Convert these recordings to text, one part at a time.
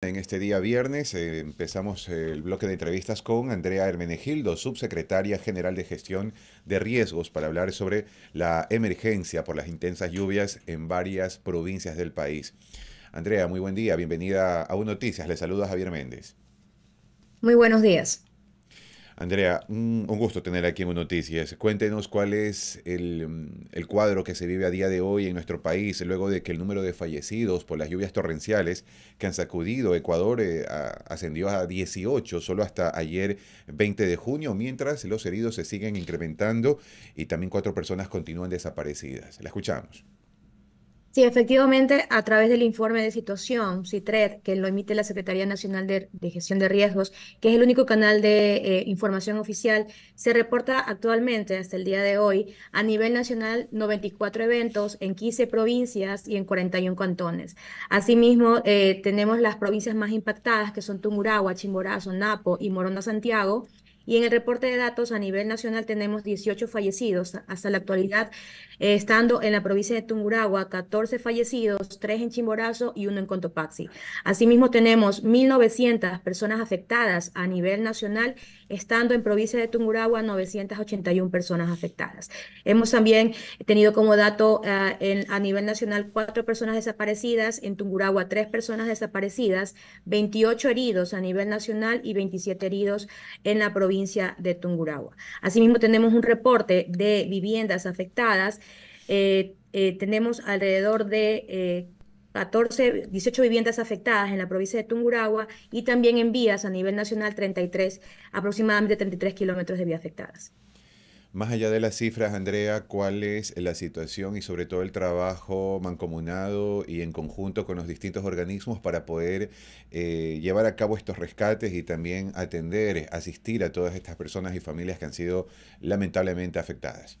En este día viernes eh, empezamos eh, el bloque de entrevistas con Andrea Hermenegildo, subsecretaria general de gestión de riesgos, para hablar sobre la emergencia por las intensas lluvias en varias provincias del país. Andrea, muy buen día, bienvenida a U Noticias. Le saluda Javier Méndez. Muy buenos días. Andrea, un gusto tener aquí en Noticias. Cuéntenos cuál es mm, el, cuadro que se vive a día de hoy en nuestro país, luego de que el número de fallecidos por las lluvias torrenciales que han sacudido Ecuador eh, ascendió a 18 solo hasta ayer 20 de junio, mientras los heridos se siguen incrementando y también cuatro personas continúan desaparecidas. La escuchamos. Sí, efectivamente, a través del informe de situación, CITRED, que lo emite la Secretaría Nacional de, Gestión de Riesgos, que es el único canal de eh, información oficial, se reporta actualmente, hasta el día de hoy, a nivel nacional 94 eventos en 15 provincias y en 41 cantones. Asimismo, eh, tenemos las provincias más impactadas, que son Tumuragua, Chimborazo, Napo y Morona Santiago, y en el reporte de datos a nivel nacional tenemos 18 fallecidos hasta la actualidad, eh, estando en la provincia de Tunguragua 14 fallecidos, 3 en Chimborazo y 1 en Contopaxi. Asimismo tenemos 1.900 personas afectadas a nivel nacional, estando en provincia de Tunguragua 981 personas afectadas. Hemos también tenido como dato eh, a nivel nacional 4 personas desaparecidas, en Tunguragua 3 personas desaparecidas, 28 heridos a nivel nacional y 27 heridos en la provincia de Tungurahua. Asimismo, tenemos un reporte de viviendas afectadas. Eh, eh, tenemos alrededor de 14, eh, 18 viviendas afectadas en la provincia de Tunguragua y también en vías a nivel nacional 33, aproximadamente 33 kilómetros de vías afectadas. Más allá de las cifras, Andrea, ¿cuál es la situación y sobre todo el trabajo mancomunado y en conjunto con los distintos organismos para poder eh, llevar a cabo estos rescates y también atender, asistir a todas estas personas y familias que han sido lamentablemente afectadas?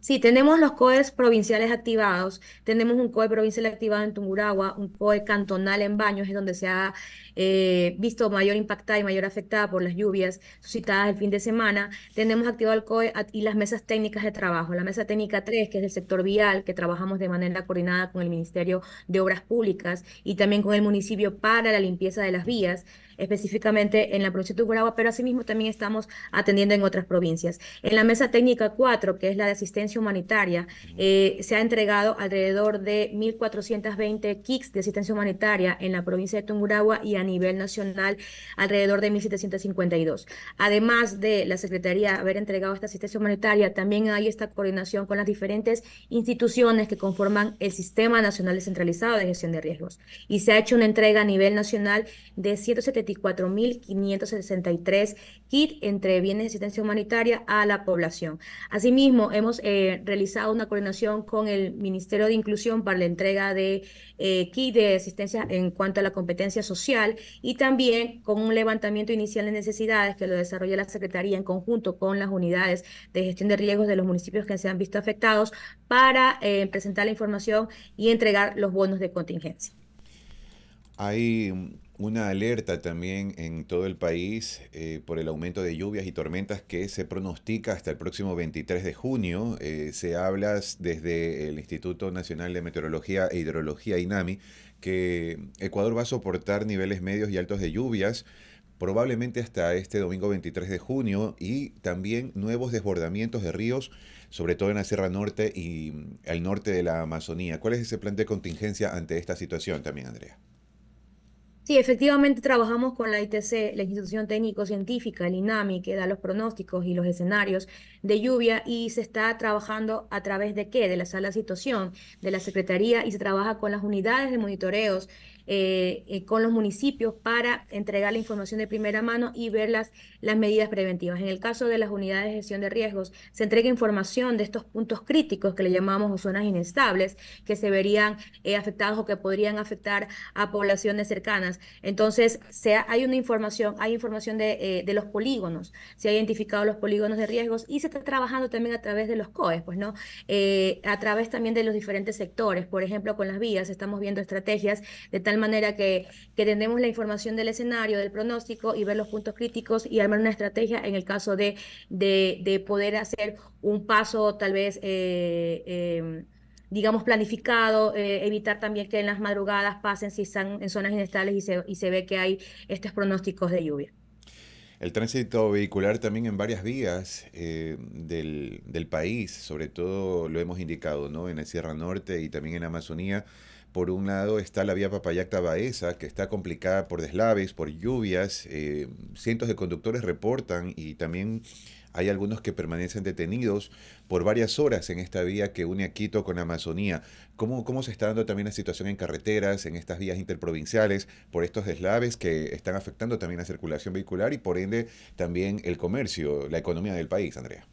Sí, tenemos los COEs provinciales activados, tenemos un COE provincial activado en Tunguragua, un COE cantonal en Baños, es donde se ha eh, visto mayor impactada y mayor afectada por las lluvias suscitadas el fin de semana. Tenemos activado el COE y las mesas técnicas de trabajo, la mesa técnica 3, que es del sector vial, que trabajamos de manera coordinada con el Ministerio de Obras Públicas y también con el municipio para la limpieza de las vías específicamente en la provincia de tunguragua pero asimismo también estamos atendiendo en otras provincias. En la mesa técnica 4, que es la de asistencia humanitaria, eh, se ha entregado alrededor de 1.420 kits de asistencia humanitaria en la provincia de Tunguragua y a nivel nacional alrededor de 1.752. Además de la Secretaría haber entregado esta asistencia humanitaria, también hay esta coordinación con las diferentes instituciones que conforman el Sistema Nacional Descentralizado de Gestión de Riesgos. Y se ha hecho una entrega a nivel nacional de 170 24.563 kits entre bienes de asistencia humanitaria a la población. Asimismo, hemos eh, realizado una coordinación con el Ministerio de Inclusión para la entrega de eh, kits de asistencia en cuanto a la competencia social y también con un levantamiento inicial de necesidades que lo desarrolla la Secretaría en conjunto con las unidades de gestión de riesgos de los municipios que se han visto afectados para eh, presentar la información y entregar los bonos de contingencia. Hay una alerta también en todo el país eh, por el aumento de lluvias y tormentas que se pronostica hasta el próximo 23 de junio. Eh, se habla desde el Instituto Nacional de Meteorología e Hidrología, INAMI, que Ecuador va a soportar niveles medios y altos de lluvias probablemente hasta este domingo 23 de junio y también nuevos desbordamientos de ríos, sobre todo en la Sierra Norte y mm, al norte de la Amazonía. ¿Cuál es ese plan de contingencia ante esta situación también, Andrea? Sí, efectivamente trabajamos con la ITC, la institución técnico-científica, el INAMI, que da los pronósticos y los escenarios de lluvia y se está trabajando a través de qué? De la sala de situación, de la Secretaría y se trabaja con las unidades de monitoreos eh, eh, con los municipios para entregar la información de primera mano y ver las, medidas preventivas. En el caso de las unidades de gestión de riesgos, se entrega información de estos puntos críticos que le llamamos zonas inestables, que se verían eh, afectados o que podrían afectar a poblaciones cercanas. Entonces, hay una información, hay información de, los polígonos, se ha identificado los polígonos de riesgos y se está trabajando también a través de los COES, pues, ¿no? a través también de los diferentes sectores, por ejemplo, con las vías, estamos viendo estrategias de tal manera que, que tendremos la información del escenario, del pronóstico y ver los puntos críticos y armar una estrategia en el caso de, de, poder hacer un paso tal vez... Eh, em, digamos, planificado, eh, evitar también que en las madrugadas pasen si están en zonas inestables y se, y se ve que hay estos pronósticos de lluvia. El tránsito vehicular también en varias vías eh, del, país, sobre todo lo hemos indicado, ¿no? En el Sierra Norte y también en Amazonía, por un lado está la vía Papayacta-Baeza, que está complicada por deslaves, por lluvias. Eh, cientos de conductores reportan y también hay algunos que permanecen detenidos por varias horas en esta vía que une a Quito con Amazonía. ¿Cómo, cómo se está dando también la situación en carreteras, en estas vías interprovinciales, por estos deslaves que están afectando también la circulación vehicular y por ende también el comercio, la economía del país, Andrea?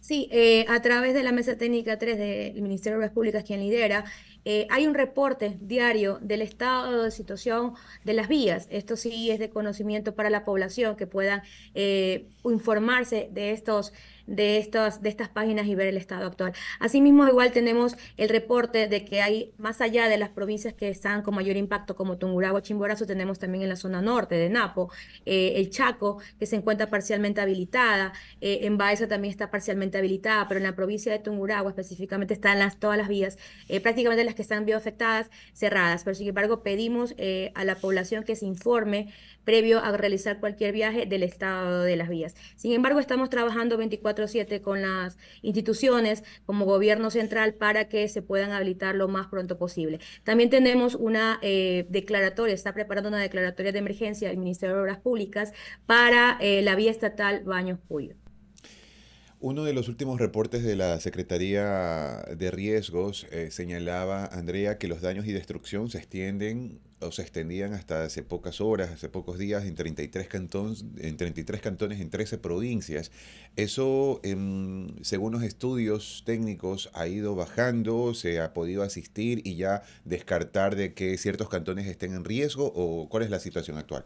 Sí, eh, a través de la mesa técnica 3 del Ministerio de Obras Públicas, quien lidera, eh, hay un reporte diario del estado de situación de las vías. Esto sí es de conocimiento para la población que puedan eh, informarse de estos de estas, de estas páginas y ver el estado actual. Asimismo, igual tenemos el reporte de que hay, más allá de las provincias que están con mayor impacto, como Tunguragua, Chimborazo, tenemos también en la zona norte de Napo, eh, el Chaco, que se encuentra parcialmente habilitada, en Baeza también está parcialmente habilitada, pero en la provincia de Tunguragua específicamente están las, todas las vías, eh, prácticamente que están bioafectadas cerradas, pero sin embargo pedimos eh, a la población que se informe previo a realizar cualquier viaje del estado de las vías. Sin embargo, estamos trabajando 24/7 con las instituciones como gobierno central para que se puedan habilitar lo más pronto posible. También tenemos una eh, declaratoria, está preparando una declaratoria de emergencia el Ministerio de Obras Públicas para eh, la vía estatal Baños Puyo. Uno de los últimos reportes de la Secretaría de Riesgos eh, señalaba, Andrea, que los daños y destrucción se extienden o se extendían hasta hace pocas horas, hace pocos días, en 33, cantones, en 33 cantones, en 13 provincias. Eso, em, según los estudios técnicos, ha ido bajando, se ha podido asistir y ya descartar de que ciertos cantones estén en riesgo o cuál es la situación actual.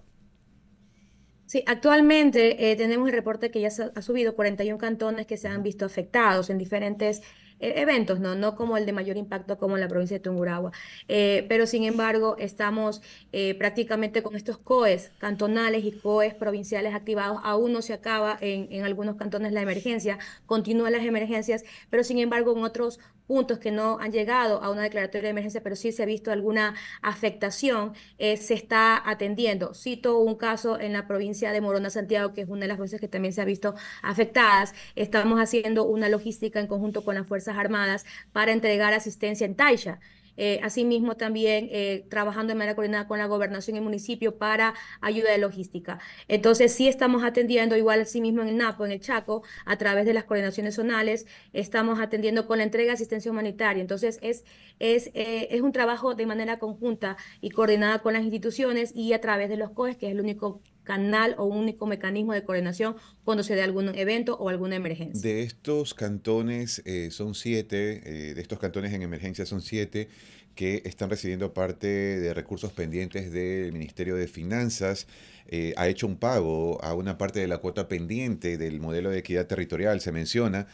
Sí, actualmente eh, tenemos el reporte que ya ha subido 41 cantones que se han visto afectados en diferentes e-, eventos, ¿no? no como el de mayor impacto como en la provincia de Tungurahua. Eh, pero sin embargo, estamos eh, prácticamente con estos COEs cantonales y COEs provinciales activados. Aún no se acaba en, algunos cantones la emergencia, continúan las emergencias, pero sin embargo en otros puntos que no han llegado a una declaratoria de emergencia, pero sí se ha visto alguna afectación, eh, se está atendiendo. Cito un caso en la provincia de Morona, Santiago, que es una de las veces que también se ha visto afectadas. Estamos haciendo una logística en conjunto con las fuerzas Armadas para entregar asistencia en Taisha. Eh, asimismo, también eh, trabajando de manera coordinada con la gobernación y municipio para ayuda de logística. Entonces, sí estamos atendiendo, igual asimismo en el NAPO, en el Chaco, a través de las coordinaciones zonales, estamos atendiendo con la entrega de asistencia humanitaria. Entonces, es, es, eh, es un trabajo de manera conjunta y coordinada con las instituciones y a través de los COES, que es el único canal o único mecanismo de coordinación cuando se dé algún evento o alguna emergencia. De estos cantones eh, son siete, eh, de estos cantones en emergencia son siete que están recibiendo parte de recursos pendientes del Ministerio de Finanzas. Eh, ha hecho un pago a una parte de la cuota pendiente del modelo de equidad territorial, se menciona.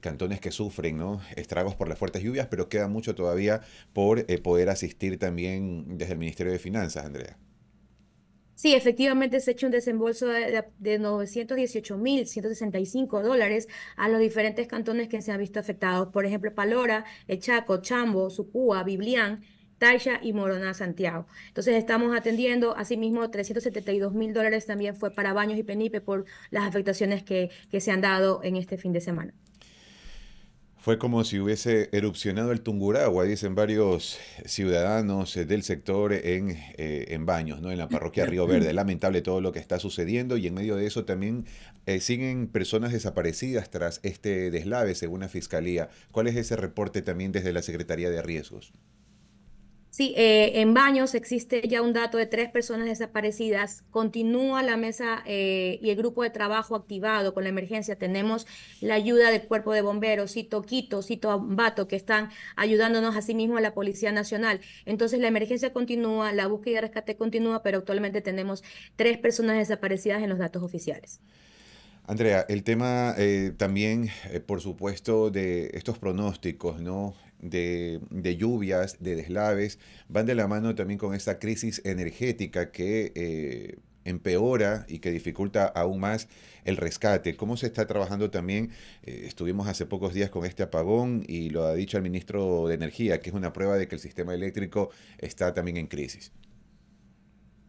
cantones que sufren ¿no? estragos por las fuertes lluvias, pero queda mucho todavía por poder asistir también desde el Ministerio de Finanzas, Andrea. Sí, efectivamente se ha hecho un desembolso de, de 918.165 dólares a los diferentes cantones que se han visto afectados, por ejemplo, Palora, El Chambo, Sucúa, Biblián, Taisha y Morona Santiago. Entonces estamos atendiendo, asimismo, 372.000 mil dólares también fue para Baños y Penipe por las afectaciones que se han dado en este fin de semana. Fue como si hubiese erupcionado el Tunguragua, dicen varios ciudadanos eh, del sector en, eh, en Baños, ¿no? en la parroquia Río Verde. Lamentable todo lo que está sucediendo y en medio de eso también eh, siguen personas desaparecidas tras este deslave, según la Fiscalía. ¿Cuál es ese reporte también desde la Secretaría de Riesgos? Sí, eh, en Baños existe ya un dato de tres personas desaparecidas. Continúa la mesa eh, y el grupo de trabajo activado con la emergencia. Tenemos la ayuda del cuerpo de bomberos, Cito Quito, Cito Ambato, que están ayudándonos a sí a la Policía Nacional. Entonces la emergencia continúa, la búsqueda y rescate continúa, pero actualmente tenemos tres personas desaparecidas en los datos oficiales. Andrea, el tema eh, también, por supuesto, de estos pronósticos, ¿no? de, de, lluvias, de deslaves, van de la mano también con esta crisis energética que eh, empeora y que dificulta aún más el rescate. ¿Cómo se está trabajando también? Eh, estuvimos hace pocos días con este apagón y lo ha dicho el ministro de Energía, que es una prueba de que el sistema eléctrico está también en crisis.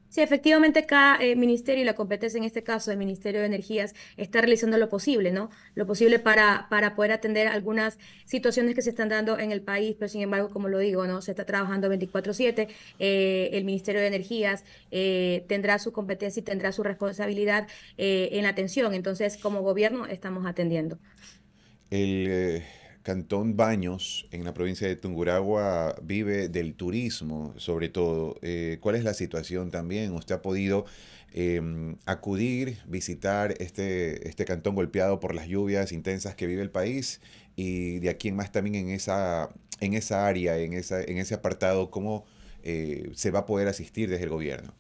Sí, efectivamente cada eh, ministerio y la competencia, en este caso del Ministerio de Energías, está realizando lo posible, ¿no? Lo posible para, para poder atender algunas situaciones que se están dando en el país, pero sin embargo, como lo digo, ¿no? Se está trabajando 24/7, eh, el Ministerio de Energías eh, tendrá su competencia y tendrá su responsabilidad en atención, entonces como gobierno estamos atendiendo. El Cantón Baños, en la provincia de Tunguragua, vive del turismo, sobre todo. Eh, ¿Cuál es la situación también? ¿Usted ha podido em, acudir, visitar este, este cantón golpeado por las lluvias intensas que vive el país? Y de aquí en más también en esa, en esa área, en, esa, en ese apartado, ¿cómo eh, se va a poder asistir desde el gobierno?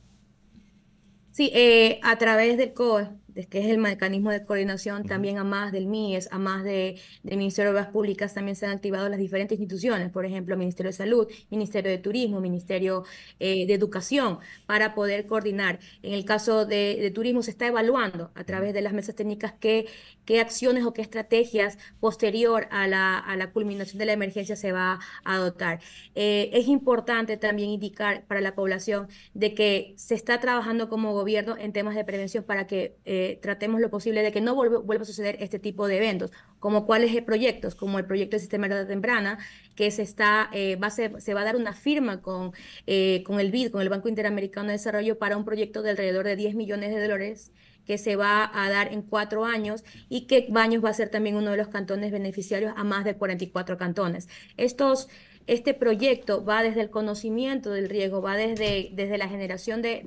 Sí, eh, a través del COE que es el mecanismo de coordinación, también a más del MIES, a más de, del Ministerio de Obras Públicas, también se han activado las diferentes instituciones, por ejemplo, Ministerio de Salud, Ministerio de Turismo, Ministerio eh, de Educación, para poder coordinar. En el caso de, turismo se está evaluando a través de las mesas técnicas qué, qué acciones o qué estrategias posterior a la, culminación de la emergencia se va a adoptar. Eh, es importante también indicar para la población de que se está trabajando como gobierno en temas de prevención para que... Eh, tratemos lo posible de que no vuelva, a suceder este tipo de eventos, como cuáles eh, proyectos, como el proyecto de sistema de edad temprana, que se, está, eh, va a se va a dar una firma con, eh, con el BID, con el Banco Interamericano de Desarrollo, para un proyecto de alrededor de 10 millones de dólares que se va a dar en cuatro años y que Baños va a ser también uno de los cantones beneficiarios a más de 44 cantones. Estos este proyecto va desde el conocimiento del riesgo, va desde, desde la generación de,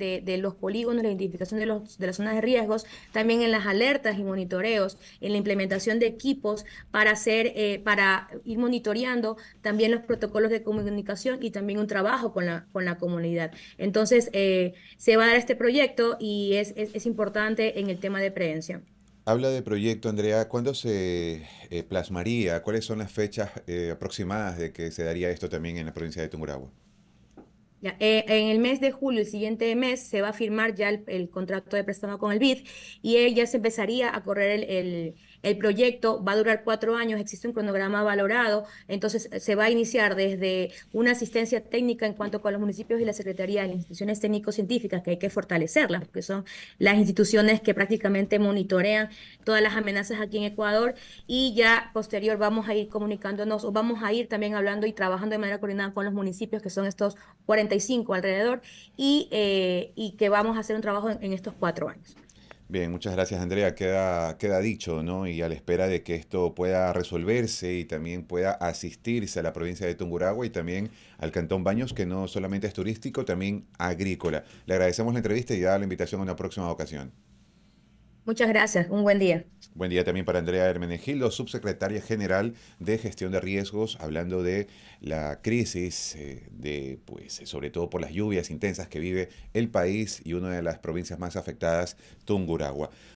los polígonos, la identificación de, los, de las zonas de riesgos, también en las alertas y monitoreos, en la implementación de equipos para, hacer, eh, para ir monitoreando también los protocolos de comunicación y también un trabajo con la, con la comunidad. Entonces, eh, se va a dar este proyecto y es importante en el tema de prevención. Habla de proyecto, Andrea. ¿Cuándo se eh, plasmaría? ¿Cuáles son las fechas eh, aproximadas de que se daría esto también en la provincia de Tungurahua? Eh, en el mes de julio, el siguiente mes, se va a firmar ya el, contrato de préstamo con el BID y ya se empezaría a correr el el proyecto va a durar cuatro años, existe un cronograma valorado, entonces eh, se va a iniciar desde una asistencia técnica en cuanto con los municipios y la Secretaría de las instituciones técnico-científicas, que hay que fortalecerlas, porque son las instituciones que prácticamente monitorean todas las amenazas aquí en Ecuador, y ya posterior vamos a ir comunicándonos o vamos a ir también hablando y trabajando de manera coordinada con los municipios, que son estos 45 alrededor, y, eh, y que vamos a hacer un trabajo en estos cuatro años. Bien, muchas gracias Andrea, queda, queda dicho, ¿no? Y a la espera de que esto pueda resolverse y también pueda asistirse a la provincia de Tunguragua y también al Cantón Baños, que no solamente es turístico, también agrícola. Le agradecemos la entrevista y ya la invitación a una próxima ocasión. Muchas gracias, un buen día. Buen día también para Andrea Hermenegildo, subsecretaria general de Gestión de Riesgos, hablando de la crisis, eh, de, pues, eh, sobre todo por las lluvias intensas que vive el país y una de las provincias más afectadas, Tunguragua.